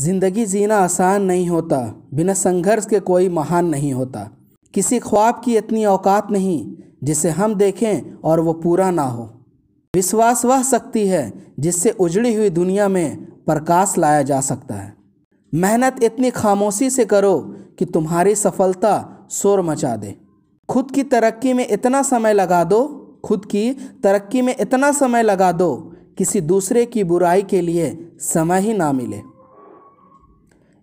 ज़िंदगी जीना आसान नहीं होता बिना संघर्ष के कोई महान नहीं होता किसी ख्वाब की इतनी औकात नहीं जिसे हम देखें और वो पूरा ना हो विश्वास वह शक्ति है जिससे उजड़ी हुई दुनिया में प्रकाश लाया जा सकता है मेहनत इतनी खामोशी से करो कि तुम्हारी सफलता शोर मचा दे खुद की तरक्की में इतना समय लगा दो खुद की तरक्की में इतना समय लगा दो किसी दूसरे की बुराई के लिए समय ही ना मिले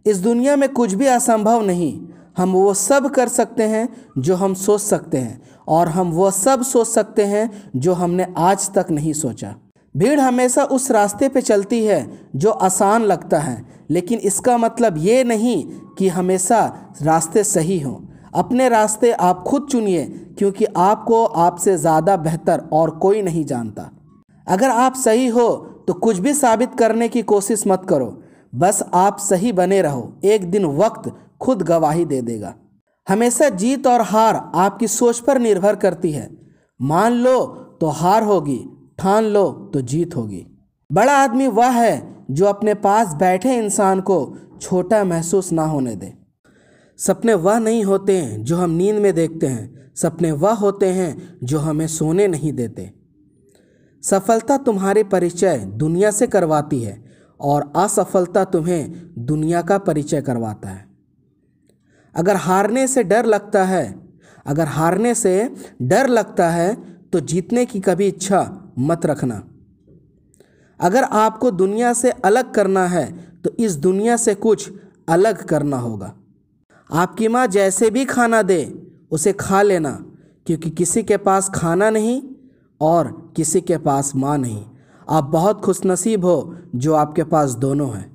इस दुनिया में कुछ भी असंभव नहीं हम वो सब कर सकते हैं जो हम सोच सकते हैं और हम वह सब सोच सकते हैं जो हमने आज तक नहीं सोचा भीड़ हमेशा उस रास्ते पे चलती है जो आसान लगता है लेकिन इसका मतलब ये नहीं कि हमेशा रास्ते सही हों अपने रास्ते आप खुद चुनिए क्योंकि आपको आपसे ज़्यादा बेहतर और कोई नहीं जानता अगर आप सही हो तो कुछ भी साबित करने की कोशिश मत करो बस आप सही बने रहो एक दिन वक्त खुद गवाही दे देगा हमेशा जीत और हार आपकी सोच पर निर्भर करती है मान लो तो हार होगी ठान लो तो जीत होगी बड़ा आदमी वह है जो अपने पास बैठे इंसान को छोटा महसूस ना होने दे सपने वह नहीं होते हैं जो हम नींद में देखते हैं सपने वह होते हैं जो हमें सोने नहीं देते सफलता तुम्हारे परिचय दुनिया से करवाती है और असफलता तुम्हें दुनिया का परिचय करवाता है अगर हारने से डर लगता है अगर हारने से डर लगता है तो जीतने की कभी इच्छा मत रखना अगर आपको दुनिया से अलग करना है तो इस दुनिया से कुछ अलग करना होगा आपकी माँ जैसे भी खाना दे उसे खा लेना क्योंकि किसी के पास खाना नहीं और किसी के पास माँ नहीं आप बहुत खुशनसीब हो जो आपके पास दोनों हैं